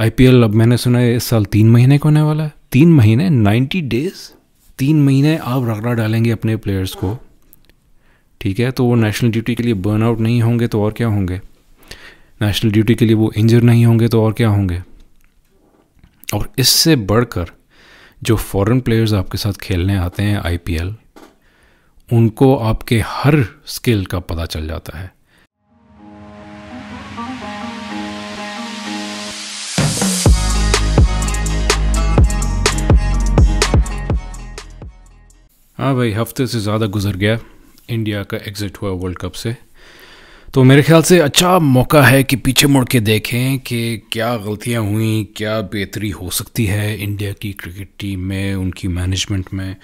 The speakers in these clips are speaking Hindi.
आईपीएल अब मैंने सुना है इस साल तीन महीने का होने वाला है तीन महीने नाइन्टी डेज तीन महीने आप रगड़ा डालेंगे अपने प्लेयर्स को ठीक है तो वो नेशनल ड्यूटी के लिए बर्न आउट नहीं होंगे तो और क्या होंगे नेशनल ड्यूटी के लिए वो इंजर नहीं होंगे तो और क्या होंगे और इससे बढ़कर जो फॉरेन प्लेयर्स आपके साथ खेलने आते हैं आईपीएल उनको आपके हर स्किल का पता चल जाता है हाँ भाई हफ्ते से ज़्यादा गुजर गया इंडिया का एग्ज़िट हुआ वर्ल्ड कप से तो मेरे ख्याल से अच्छा मौका है कि पीछे मुड़ के देखें कि क्या गलतियाँ हुई क्या बेहतरी हो सकती है इंडिया की क्रिकेट टीम में उनकी मैनेजमेंट में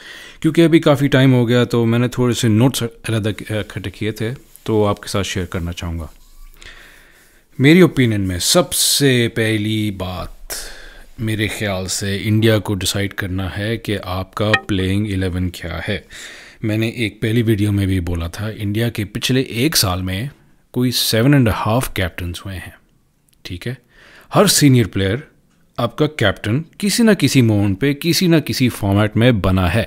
क्योंकि अभी काफ़ी टाइम हो गया तो मैंने थोड़े से नोट्स अलग इकट्ठे किए थे तो आपके साथ शेयर करना चाहूँगा मेरी ओपिनियन में सबसे पहली बात मेरे ख्याल से इंडिया को डिसाइड करना है कि आपका प्लेइंग एलेवन क्या है मैंने एक पहली वीडियो में भी बोला था इंडिया के पिछले एक साल में कोई सेवन एंड हाफ कैप्टन्स हुए हैं ठीक है हर सीनियर प्लेयर आपका कैप्टन किसी ना किसी मोमेंट पे किसी ना किसी फॉर्मेट में बना है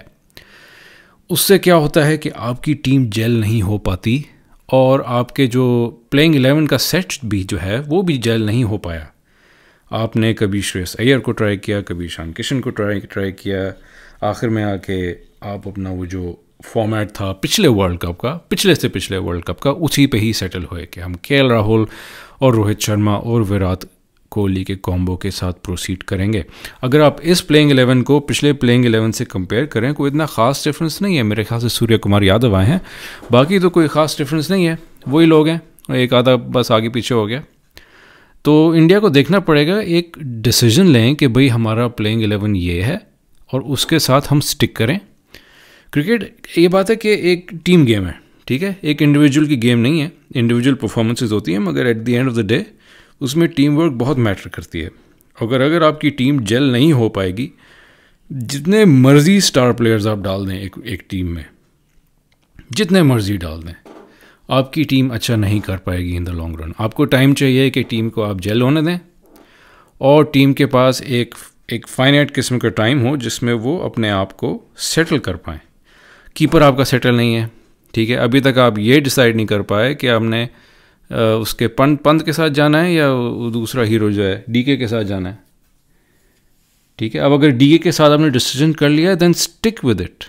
उससे क्या होता है कि आपकी टीम जेल नहीं हो पाती और आपके जो प्लेइंग एलेवन का सेट भी जो है वो भी जेल नहीं हो पाया आपने कभी श्रेयस अय्यर को ट्राई किया कभी शान किशन को ट्राई ट्राई किया आखिर में आके आप अपना वो जो फॉर्मेट था पिछले वर्ल्ड कप का पिछले से पिछले वर्ल्ड कप का उसी पे ही सेटल हुए कि हम के राहुल और रोहित शर्मा और विराट कोहली के कॉम्बो के साथ प्रोसीड करेंगे अगर आप इस प्लेइंग एलेवन को पिछले प्लेइंग एलेवन से कंपेयर करें कोई इतना खास डिफरेंस नहीं है मेरे ख्याल से सूर्य कुमार यादव आए हैं बाकी तो कोई खास डिफरेंस नहीं है वही लोग हैं एक आधा बस आगे पीछे हो गया तो इंडिया को देखना पड़ेगा एक डिसीजन लें कि भाई हमारा प्लेइंग एलेवन ये है और उसके साथ हम स्टिक करें क्रिकेट ये बात है कि एक टीम गेम है ठीक है एक इंडिविजुअल की गेम नहीं है इंडिविजुअल परफॉर्मेंसेज होती हैं मगर at the end of the day उसमें टीम वर्क बहुत मैटर करती है अगर अगर आपकी टीम जेल नहीं हो पाएगी जितने मर्जी स्टार प्लेयर्स आप डाल दें एक एक टीम में जितने मर्जी डाल दें आपकी टीम अच्छा नहीं कर पाएगी इन द लॉन्ग रन आपको टाइम चाहिए कि टीम को आप जेल होने दें और टीम के पास एक एक फाइनाइट किस्म का टाइम हो जिसमें वो अपने आप को सेटल कर पाएँ कीपर आपका सेटल नहीं है ठीक है अभी तक आप ये डिसाइड नहीं कर पाए कि आपने उसके पंत पंत के साथ जाना है या दूसरा हीरो जो है डीके के साथ जाना है ठीक है अब अगर डीके के साथ आपने डिसीजन कर लिया देन स्टिक विद इट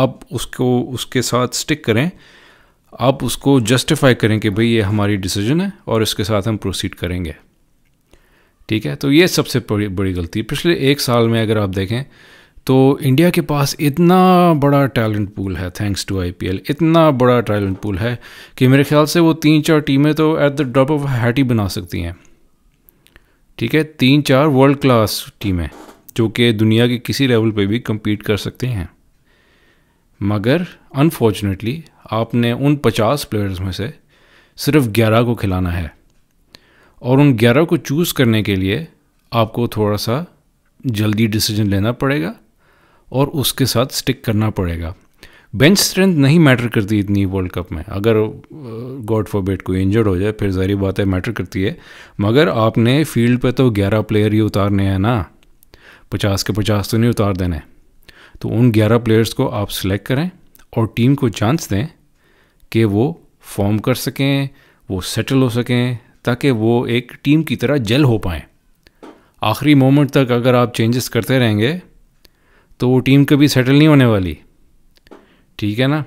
आप उसको उसके साथ स्टिक करें आप उसको जस्टिफाई करें कि भाई ये हमारी डिसीजन है और इसके साथ हम प्रोसीड करेंगे ठीक है तो ये सबसे बड़ी बड़ी गलती पिछले एक साल में अगर आप देखें तो इंडिया के पास इतना बड़ा टैलेंट पूल है थैंक्स टू आईपीएल इतना बड़ा टैलेंट पूल है कि मेरे ख्याल से वो तीन चार टीमें तो at the drop of hat ही बना सकती हैं ठीक है तीन चार वर्ल्ड क्लास टीमें जो कि दुनिया के किसी लेवल पे भी कम्पीट कर सकती हैं मगर अनफॉर्चुनेटली आपने उन पचास प्लेयर्स में से सिर्फ ग्यारह को खिलाना है और उन ग्यारह को चूज़ करने के लिए आपको थोड़ा सा जल्दी डिसीजन लेना पड़ेगा और उसके साथ स्टिक करना पड़ेगा बेंच स्ट्रेंथ नहीं मैटर करती इतनी वर्ल्ड कप में अगर गॉड फॉर बेट कोई इंजर्ड हो जाए फिर जारी बात है मैटर करती है मगर आपने फील्ड पे तो ग्यारह प्लेयर ही उतारने हैं ना पचास के पचास तो नहीं उतार देने तो उन 11 प्लेयर्स को आप सिलेक्ट करें और टीम को चांस दें कि वो फॉर्म कर सकें वो सेटल हो सकें ताकि वो एक टीम की तरह जल हो पाएँ आखिरी मोमेंट तक अगर आप चेंजेस करते रहेंगे तो वो टीम कभी सेटल नहीं होने वाली ठीक है ना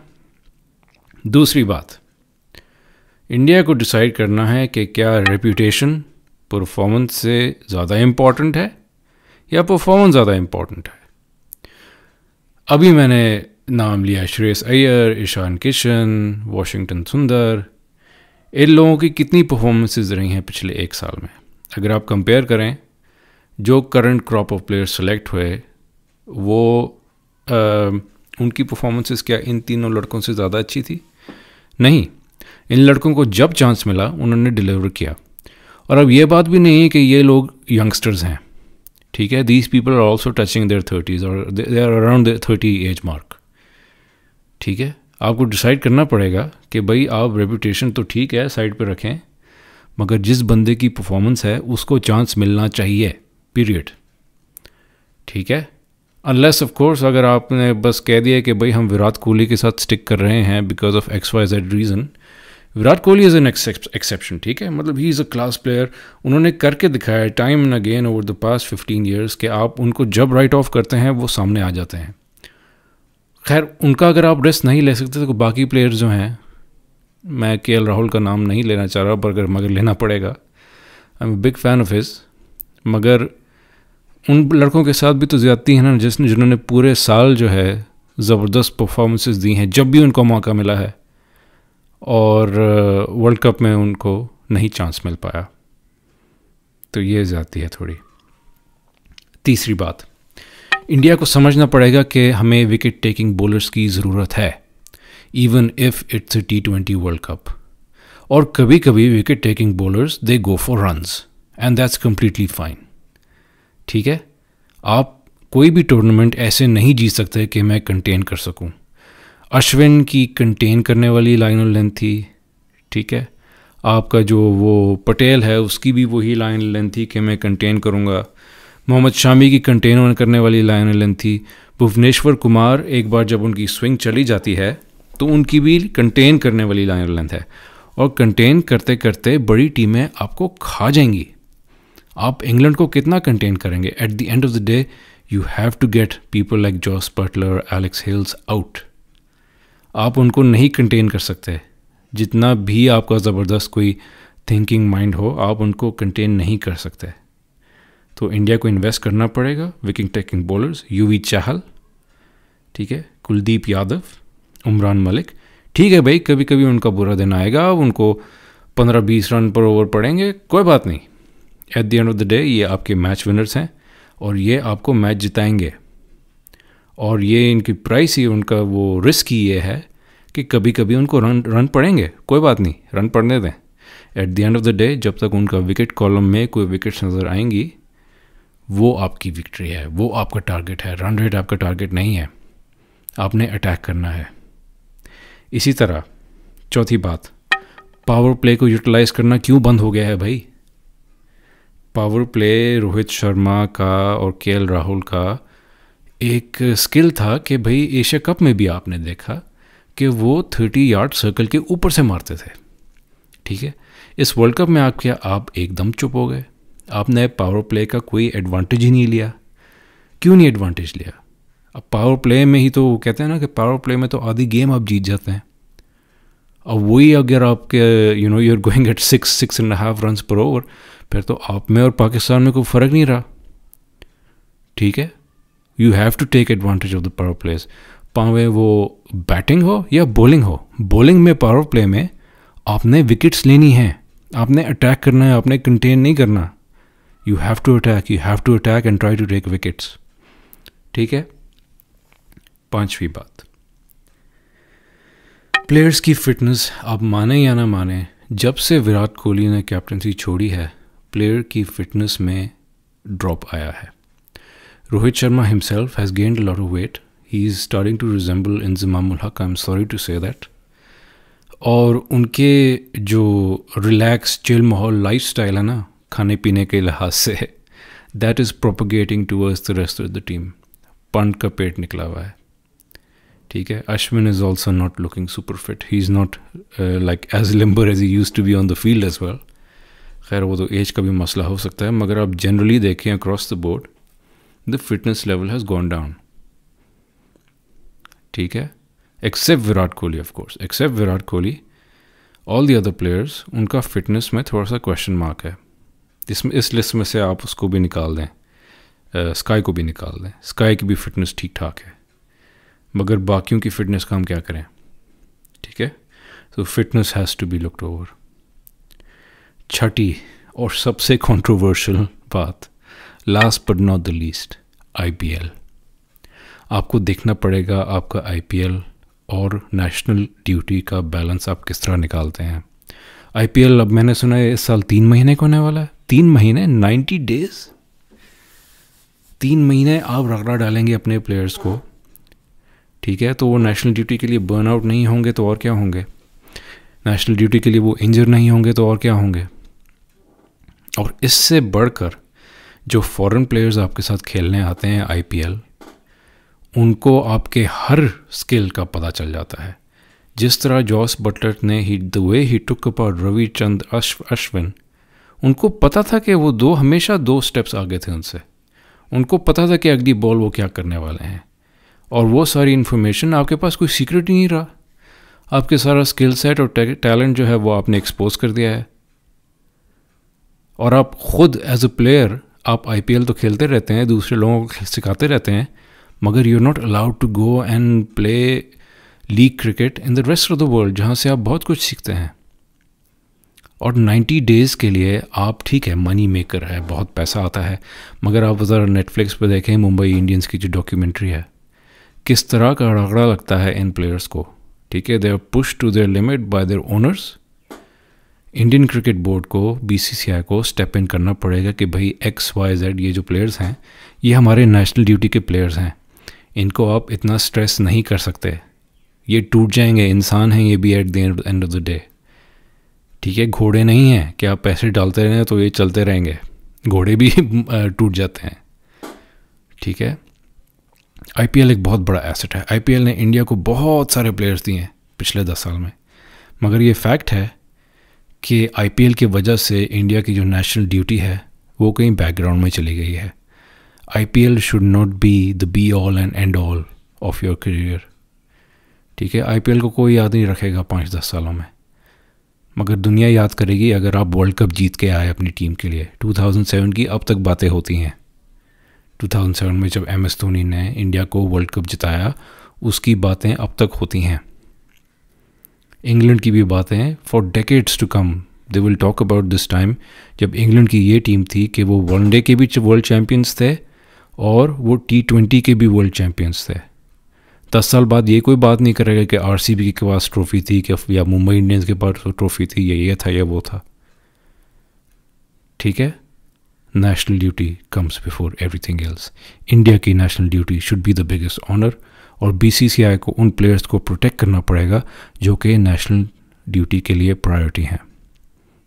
दूसरी बात इंडिया को डिसाइड करना है कि क्या रेपूटेशन परफॉर्मेंस से ज़्यादा इम्पॉर्टेंट है या परफॉर्मेंस ज़्यादा इम्पॉर्टेंट है अभी मैंने नाम लिया श्रेयस अय्यर ईशान किशन वाशिंगटन सुंदर इन लोगों की कितनी परफॉर्मेंसेज रही हैं पिछले एक साल में अगर आप कंपेयर करें जो current crop of player select हुए वो आ, उनकी परफॉर्मेंसेस क्या इन तीनों लड़कों से ज़्यादा अच्छी थी नहीं इन लड़कों को जब चांस मिला उन्होंने डिलीवर किया और अब ये बात भी नहीं है कि ये लोग यंगस्टर्स हैं ठीक है these people are also touching their thirties और they are around thirty age mark ठीक है आपको डिसाइड करना पड़ेगा कि भाई आप रेपूटेशन तो ठीक है साइड पे रखें मगर जिस बंदे की परफॉर्मेंस है उसको चांस मिलना चाहिए पीरियड ठीक है अनलेस ऑफ कोर्स अगर आपने बस कह दिया कि भाई हम विराट कोहली के साथ स्टिक कर रहे हैं because of X Y Z reason Virat Kohli is an exception ठीक है मतलब he is a class player उन्होंने करके दिखाया time and again over the past fifteen years कि आप उनको जब राइट ऑफ करते हैं वो सामने आ जाते हैं खैर उनका अगर आप रेस्ट नहीं ले सकते तो बाकी प्लेयर्स जो हैं मैं के एल राहुल का नाम नहीं लेना चाह रहा पर अगर मगर लेना पड़ेगा I am big fan of his मगर उन लड़कों के साथ भी तो ज़्यादती है ना जिसने जिन्होंने पूरे साल जो है ज़बरदस्त परफॉर्मेंसेस दी हैं जब भी उनको मौका मिला है और वर्ल्ड कप में उनको नहीं चांस मिल पाया तो ये जाती है थोड़ी तीसरी बात इंडिया को समझना पड़ेगा कि हमें विकेट टेकिंग बॉलर्स की ज़रूरत है even if it's T twenty World Cup और कभी कभी wicket taking bowlers they go for runs and that's completely fine ठीक है आप कोई भी टूर्नामेंट ऐसे नहीं जीत सकते कि मैं कंटेन कर सकूं अश्विन की कंटेन करने वाली लाइन और लेंथ थी ठीक है आपका जो वो पटेल है उसकी भी वही लाइन लेंथ थी कि मैं कंटेन करूँगा मोहम्मद शामी की कंटेन ऑन करने वाली लाइन लेंथ थी भुवनेश्वर कुमार एक बार जब उनकी स्विंग चली जाती है तो उनकी भी कंटेन करने वाली लाइन लेंथ है और कंटेन करते करते बड़ी टीमें आपको खा जाएंगी आप इंग्लैंड को कितना कंटेन करेंगे at the end of the day you have to get people like Jos Buttler Alex Hales out आप उनको नहीं कंटेन कर सकते जितना भी आपका ज़बरदस्त कोई थिंकिंग माइंड हो आप उनको कंटेन नहीं कर सकते तो इंडिया को इन्वेस्ट करना पड़ेगा विकिंग टेकिंग बॉलर्स यू वी चाहल ठीक है कुलदीप यादव उमरान मलिक ठीक है भाई कभी कभी उनका बुरा दिन आएगा उनको पंद्रह बीस रन पर ओवर पड़ेंगे कोई बात नहीं at the end of the day ये आपके मैच विनर्स हैं और ये आपको मैच जिताएंगे और ये इनकी प्राइस ही उनका वो रिस्क ही ये है कि कभी कभी उनको रन रन पड़ेंगे कोई बात नहीं रन पड़ने दें at the end of the day जब तक उनका विकेट कॉलम में कोई विकेट नज़र आएंगी वो आपकी विक्ट्री है वो आपका टारगेट है रन रेट आपका टारगेट नहीं है आपने अटैक करना है इसी तरह चौथी बात पावर प्ले को यूटिलाइज़ करना क्यों बंद हो गया है भाई पावर प्ले रोहित शर्मा का और के राहुल का एक स्किल था कि भाई एशिया कप में भी आपने देखा कि वो थर्टी यार्ड सर्कल के ऊपर से मारते थे ठीक है इस वर्ल्ड कप में आप क्या आप एकदम चुप हो गए आपने पावर प्ले का कोई एडवांटेज ही नहीं लिया क्यों नहीं एडवांटेज लिया अब पावर प्ले में ही तो वो कहते हैं ना कि पावर प्ले में तो आधी गेम आप जीत जाते हैं और वही अगर आपके you know you are going at six six and half run per over फिर तो आप में और पाकिस्तान में कोई फ़र्क नहीं रहा ठीक है you have to take advantage of the power plays पावे वो बैटिंग हो या बॉलिंग हो बॉलिंग में पावर प्ले में आपने विकेट्स लेनी है आपने अटैक करना है आपने कंटेन नहीं करना you have to attack you have to attack and try to take wickets ठीक है पांचवी बात प्लेयर्स की फिटनेस आप माने या ना माने जब से विराट कोहली ने कैप्टनसी छोड़ी है प्लेयर की फिटनेस में ड्रॉप आया है Rohit Sharma himself has gained a lot of weight. He is starting to resemble Inzimamul Haq. I'm sorry to say that. और उनके जो रिलैक्स चिल माहौल लाइफ स्टाइल है ना खाने पीने के लिहाज से that is propagating towards the rest of the team पंड का पेट निकला हुआ है ठीक है Ashwin is also not looking super fit he is not like as limber as he used to be on the field as well खैर वो तो एज का भी मसला हो सकता है मगर आप जनरली देखें across the board the fitness level has gone down ठीक है except Virat Kohli of course except Virat Kohli all the other players उनका फिटनेस में थोड़ा सा क्वेश्चन मार्क है इसमें इस लिस्ट में से आप उसको भी निकाल दें स्काई uh, को भी निकाल दें स्काई की भी फिटनेस ठीक ठाक है मगर बाकियों की फिटनेस का हम क्या करें ठीक है so fitness has to be looked over छठी और सबसे कंट्रोवर्शियल बात last but not the least आई आपको देखना पड़ेगा आपका आई और नेशनल ड्यूटी का बैलेंस आप किस तरह निकालते हैं आई अब मैंने सुना है इस साल तीन महीने का होने वाला है तीन महीने नाइन्टी डेज तीन महीने आप रगड़ा डालेंगे अपने प्लेयर्स को ठीक है तो वो नेशनल ड्यूटी के लिए बर्नआउट नहीं होंगे तो और क्या होंगे नेशनल ड्यूटी के लिए वो इंजर नहीं होंगे तो और क्या होंगे और इससे बढ़कर जो फॉरेन प्लेयर्स आपके साथ खेलने आते हैं आईपीएल उनको आपके हर स्किल का पता चल जाता है जिस तरह जॉस बटलर ने ही द वे ही टुक रवि चंद अश्व अश्विन उनको पता था कि वो दो हमेशा दो स्टेप्स आगे थे उनसे उनको पता था कि अगली बॉल वो क्या करने वाले हैं और वो सारी इन्फॉर्मेशन आपके पास कोई सीक्रेट ही नहीं रहा आपके सारा स्किल सेट और टैलेंट जो है वो आपने एक्सपोज कर दिया है और आप खुद एज अ प्लेयर आप आई तो खेलते रहते हैं दूसरे लोगों को सिखाते रहते हैं मगर you are not allowed to go and play league cricket in the rest of the world जहाँ से आप बहुत कुछ सीखते हैं और 90 डेज़ के लिए आप ठीक है मनी मेकर है बहुत पैसा आता है मगर आप ज़रा नेटफ्लिक्स पर देखें मुंबई इंडियंस की जो डॉक्यूमेंट्री है किस तरह का रगड़ा लगता है इन प्लेयर्स को ठीक है they are push to their limit by their owners Indian cricket board को बीसीसीआई को स्टेप इन करना पड़ेगा कि भाई एक्स वाई जेड ये जो प्लेयर्स हैं ये हमारे नेशनल ड्यूटी के प्लेयर्स हैं इनको आप इतना स्ट्रेस नहीं कर सकते ये टूट जाएंगे इंसान हैं ये भी at the end of the day ठीक है घोड़े नहीं हैं कि आप पैसे डालते रहें तो ये चलते रहेंगे घोड़े भी टूट जाते हैं ठीक है आई एक बहुत बड़ा एसेट है आई ने इंडिया को बहुत सारे प्लेयर्स दिए हैं पिछले दस साल में मगर ये फैक्ट है कि आई की वजह से इंडिया की जो नेशनल ड्यूटी है वो कहीं बैकग्राउंड में चली गई है L should not be the be all and end all of your career ठीक है एल को कोई याद नहीं रखेगा पाँच दस सालों में मगर दुनिया याद करेगी अगर आप वर्ल्ड कप जीत के आए अपनी टीम के लिए 2007 की अब तक बातें होती हैं 2007 में जब एम एस धोनी ने इंडिया को वर्ल्ड कप जिताया उसकी बातें अब तक होती हैं इंग्लैंड की भी बातें हैं for decades to come they will talk about this time जब इंग्लैंड की ये टीम थी कि वो वनडे के भी वर्ल्ड चैम्पियंस थे और वो टी ट्वेंटी के भी वर्ल्ड चैम्पियंस थे दस साल बाद ये कोई बात नहीं करेगा कि आर सी बी के पास ट्रॉफ़ी थी कि या मुंबई इंडियंस के पास ट्रॉफ़ी थी या ये था या वो था ठीक है duty comes before everything else India की national duty should be the biggest honour और बीसीसीआई को उन प्लेयर्स को प्रोटेक्ट करना पड़ेगा जो कि नेशनल ड्यूटी के लिए प्रायोरिटी हैं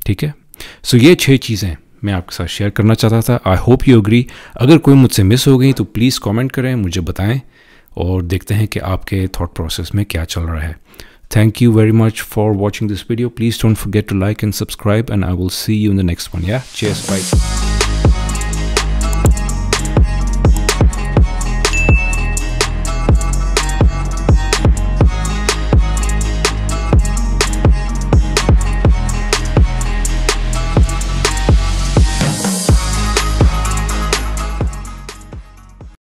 ठीक है सो so, ये छः चीज़ें मैं आपके साथ शेयर करना चाहता था आई होप यू अग्री अगर कोई मुझसे मिस हो गई तो प्लीज़ कमेंट करें मुझे बताएं और देखते हैं कि आपके थॉट प्रोसेस में क्या चल रहा है Thank you very much for watching this video. Please don't forget to like and subscribe and I will see you in the next one. Yeah, cheers, bye.